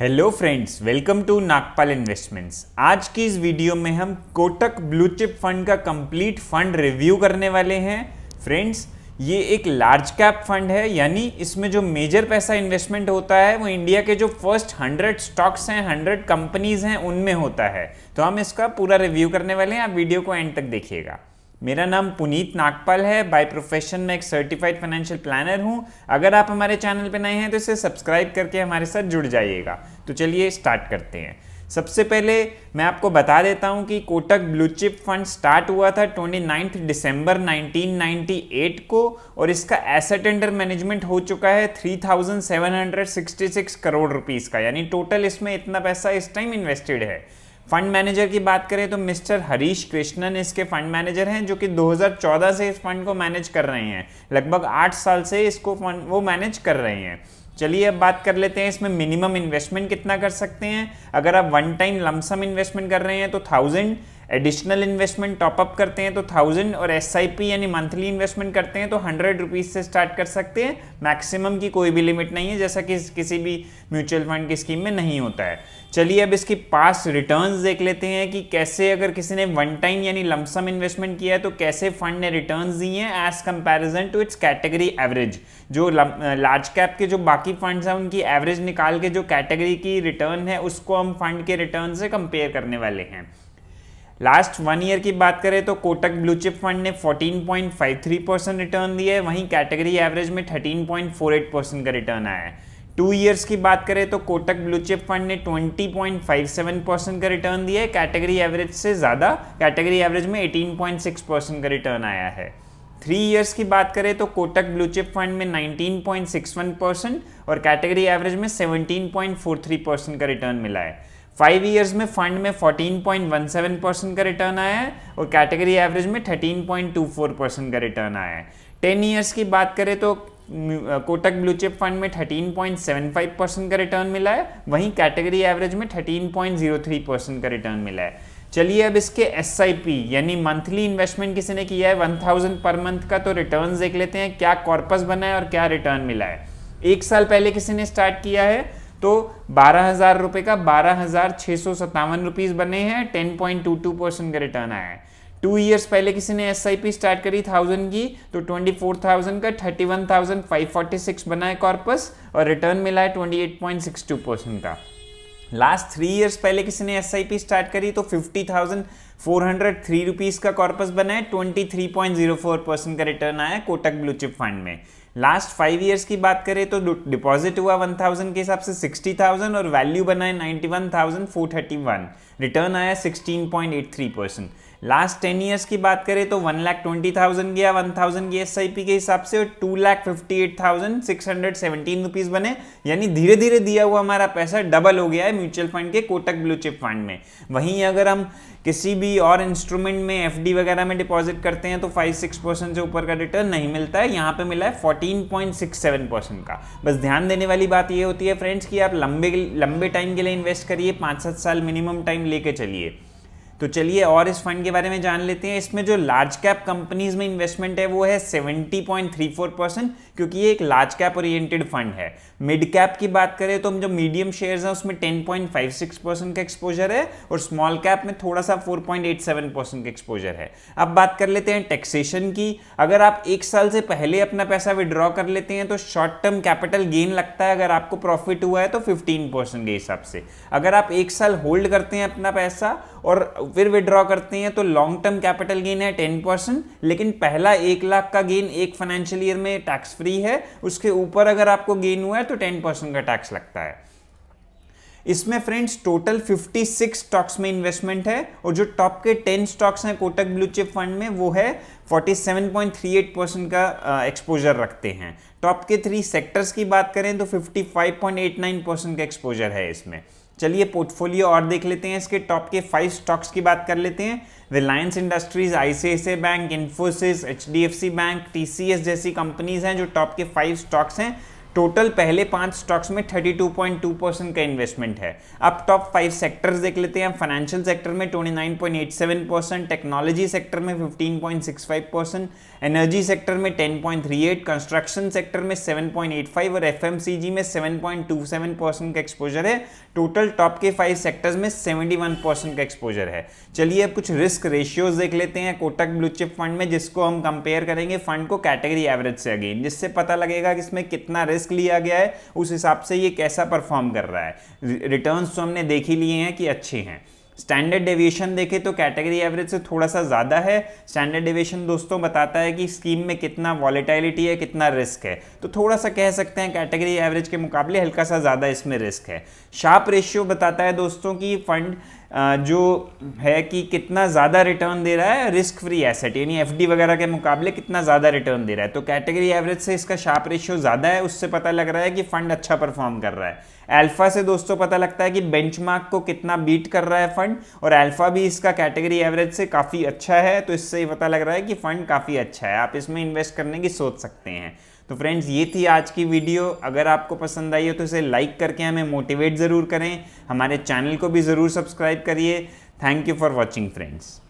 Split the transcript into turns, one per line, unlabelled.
hello friends welcome to Nagpal investments आज की इस वीडियो में हम कोटक ब्लू चिप फंड का कंप्लीट फंड रिव्यू करने वाले हैं फ्रेंड्स ये एक लार्ज कैप फंड है यानी इसमें जो मेजर पैसा इन्वेस्टमेंट होता है वो इंडिया के जो फर्स्ट हंड्रेड स्टॉक्स हैं हंड्रेड कंपनीज हैं उनमें होता है तो हम इसका पूरा रिव्यू करने वाले हैं आप वीडियो को एंड तक देखिएगा मेरा नाम पुनीत नागपाल है बाय प्रोफेशन मैं एक सर्टिफाइड फाइनेंशियल प्लानर हूँ अगर आप हमारे चैनल पर नए हैं तो इसे सब्सक्राइब करके हमारे साथ जुड़ जाइएगा तो चलिए स्टार्ट करते हैं सबसे पहले मैं आपको बता देता हूं कि Kotak blue chip fund start हुआ था ट्वेंटी नाइन्थ दिसंबर 1998 को और इसका एसेट अंडर मैनेजमेंट हो चुका है 3766 करोड़ रुपीस का यानी टोटल इसमें इतना पैसा इस टाइम इन्वेस्टेड है फंड मैनेजर की बात करें तो मिस्टर हरीश कृष्णन इसके फंड मैनेजर हैं जो कि 2014 से इस फंड को मैनेज कर रहे हैं लगभग आठ साल से इसको फंड वो मैनेज कर रहे हैं चलिए अब बात कर लेते हैं इसमें मिनिमम इन्वेस्टमेंट कितना कर सकते हैं अगर आप वन टाइम लमसम इन्वेस्टमेंट कर रहे हैं तो थाउजेंड एडिशनल इन्वेस्टमेंट टॉपअप करते हैं तो थाउजेंड और एस यानी मंथली इन्वेस्टमेंट करते हैं तो हंड्रेड रुपीज़ से स्टार्ट कर सकते हैं मैक्सिमम की कोई भी लिमिट नहीं है जैसा कि किसी भी म्यूचुअल फंड की स्कीम में नहीं होता है चलिए अब इसकी पास रिटर्न देख लेते हैं कि कैसे अगर किसी ने वन टाइम यानी लमसम इन्वेस्टमेंट किया है तो कैसे फंड ने रिटर्न दी हैं as comparison to its category average जो लार्ज कैप के जो बाकी फंड्स हैं उनकी एवरेज निकाल के जो कैटेगरी की रिटर्न है उसको हम फंड के रिटर्न से कंपेयर करने वाले हैं लास्ट वन ईयर की बात करें तो कोटक ब्लू चिप फंड ने 14.53 परसेंट रिटर्न दिया है वहीं कैटेगरी एवरेज में 13.48 परसेंट का रिटर्न आया है टू ईयर्स की बात करें तो कोटक ब्लू चिप फंड ने 20.57 परसेंट का रिटर्न दिया है कैटेगरी एवरेज से ज़्यादा कैटेगरी एवरेज में 18.6 परसेंट का रिटर्न आया है थ्री ईयर्स की बात करें तो कोटक ब्लू चिप फंड में 19.61 परसेंट और कैटेगरी एवरेज में 17.43 परसेंट का रिटर्न मिला है फाइव ईयर्स में फंड में 14.17 परसेंट का रिटर्न आया है और कैटेगरी एवरेज में 13.24 परसेंट का रिटर्न आया है टेन ईयर्स की बात करें तो कोटक ब्लू चिप फंड में 13.75 परसेंट का रिटर्न मिला है वहीं कैटेगरी एवरेज में 13.03 परसेंट का रिटर्न मिला है चलिए अब इसके एस यानी मंथली इन्वेस्टमेंट किसी ने किया है थाउजेंड पर मंथ का तो रिटर्न देख लेते हैं क्या कॉर्पस बना है और क्या रिटर्न मिला है एक साल पहले किसी ने स्टार्ट किया है तो बारह हज़ार रुपए का बारह हज़ार छह सौ सत्तावन रुपीज़ बने हैं ten point two two percent का रिटर्न आया है टू ईयर्स पहले किसी ने एस आई पी स्टार्ट करी थाउजेंड की तो ट्वेंटी फोर थाउजेंड का thirty one thousand five forty six बना है कॉर्पस और रिटर्न मिला है twenty eight point six two percent का लास्ट थ्री ईयर्स पहले किसी ने एस आई पी स्टार्ट करी तो fifty thousand four hundred three rupees का कॉर्पस बना है twenty three point zero four percent का रिटर्न आया कोटक ब्लू चिप फंड में लास्ट फाइव ईयर्स की बात करें तो डिपॉजिट हुआ 1000 के हिसाब से 60000 और वैल्यू बना है 91,431 रिटर्न आया 16.83 परसेंट लास्ट टेन ईयर्स की बात करें तो वन लाख ट्वेंटी थाउजेंड गया वन थाउजेंड की एस आई पी के हिसाब से और two lakh fifty eight thousand six hundred seventeen rupees बने यानी धीरे धीरे दिया हुआ हमारा पैसा डबल हो गया है म्यूचुअल फंड के कोटक ब्लू चिप फंड में वहीं अगर हम किसी भी और इंस्ट्रूमेंट में एफ वगैरह में डिपॉजिट करते हैं तो फाइव सिक्स परसेंट से ऊपर का रिटर्न नहीं मिलता है यहाँ पर मिला है फोर्टी 14.67 परसेंट का बस ध्यान देने वाली बात ये होती है फ्रेंड्स कि आप लंबे लंबे टाइम के लिए इन्वेस्ट करिए पाँच सात साल मिनिमम टाइम लेके चलिए तो चलिए और इस फंड के बारे में जान लेते हैं इसमें जो लार्ज कैप कंपनीज में इन्वेस्टमेंट है वो है 70.34 परसेंट क्योंकि ये एक लार्ज कैप ओरिएंटेड फंड है मिड कैप की बात करें तो हम जो मीडियम शेयर्स हैं उसमें 10.56 परसेंट का एक्सपोजर है और स्मॉल कैप में थोड़ा सा 4.87 परसेंट का एक्सपोजर है अब बात कर लेते हैं टैक्सेशन की अगर आप एक साल से पहले अपना पैसा विड्रॉ कर लेते हैं तो शॉर्ट टर्म कैपिटल गेन लगता है अगर आपको प्रॉफिट हुआ है तो फिफ्टीन परसेंट के हिसाब से अगर आप एक साल होल्ड करते हैं अपना पैसा और फिर विड्रॉ करते हैं तो लॉन्ग टर्म कैपिटल गेन है टेन परसेंट लेकिन पहला एक लाख का गेन एक फाइनेंशियल ईयर में टैक्स फ्री है उसके ऊपर अगर आपको गेन हुआ है तो टेन परसेंट का टैक्स लगता है इसमें फ्रेंड्स टोटल 56 स्टॉक्स में इन्वेस्टमेंट है और जो टॉप के 10 स्टॉक्स हैं कोटक ब्लू चिप फंड में वो है 47.38 परसेंट का एक्सपोजर रखते हैं टॉप के थ्री सेक्टर्स की बात करें तो 55.89 परसेंट का एक्सपोजर है इसमें चलिए पोर्टफोलियो और देख लेते हैं इसके टॉप के फाइव स्टॉक्स की बात कर लेते हैं Reliance industries ICICI bank Infosys H bank TCS जैसी कंपनीज हैं जो टॉप के फाइव स्टॉक्स हैं टोटल पहले पांच स्टॉक्स में 32.2 परसेंट का इन्वेस्टमेंट है अब टॉप फाइव सेक्टर्स देख लेते हैं फाइनेंशियल सेक्टर में 29.87 परसेंट टेक्नोलॉजी सेक्टर में 15.65 परसेंट एनर्जी सेक्टर में 10.38 कंस्ट्रक्शन सेक्टर में 7.85 और एफ में 7.27 परसेंट का एक्सपोजर है टोटल टॉप के फाइव सेक्टर्स में सेवेंटी परसेंट का एक्सपोजर है चलिए अब कुछ रिस्क रेशियोज देख लेते हैं कोटक ब्लू चिप फंड में जिसको हम कंपेयर करेंगे फंड को कैटेगरी एवरेज से अगेन जिससे पता लगेगा कि इसमें कितना रिस्क रिस्क लिया गया है उस हिसाब से ये कैसा परफॉर्म कर रहा है रिटर्न तो हमने देख ही लिए हैं कि अच्छे हैं स्टैंडर्ड डेविएशन देखें तो कैटेगरी एवरेज से थोड़ा सा ज़्यादा है स्टैंडर्ड डेविएशन दोस्तों बताता है कि स्कीम में कितना वॉलेटाइलिटी है कितना रिस्क है तो थोड़ा सा कह सकते हैं कैटेगरी एवरेज के मुकाबले हल्का सा ज़्यादा इसमें रिस्क है शार्प रेशियो बताता है दोस्तों कि फंड जो है कि कितना ज़्यादा रिटर्न दे रहा है रिस्क फ्री एसेट यानी एफ वगैरह के मुकाबले कितना ज़्यादा रिटर्न दे रहा है तो कैटेगरी एवरेज से इसका शार्प रेशियो ज़्यादा है उससे पता लग रहा है कि फंड अच्छा परफॉर्म कर रहा है अल्फा से दोस्तों पता लगता है कि बेंचमार्क को कितना बीट कर रहा है फंड और अल्फा भी इसका कैटेगरी एवरेज से काफ़ी अच्छा है तो इससे पता लग रहा है कि फंड काफ़ी अच्छा है आप इसमें इन्वेस्ट करने की सोच सकते हैं तो फ्रेंड्स ये थी आज की वीडियो अगर आपको पसंद आई हो तो इसे लाइक करके हमें मोटिवेट ज़रूर करें हमारे चैनल को भी ज़रूर सब्सक्राइब करिए thank you for watching friends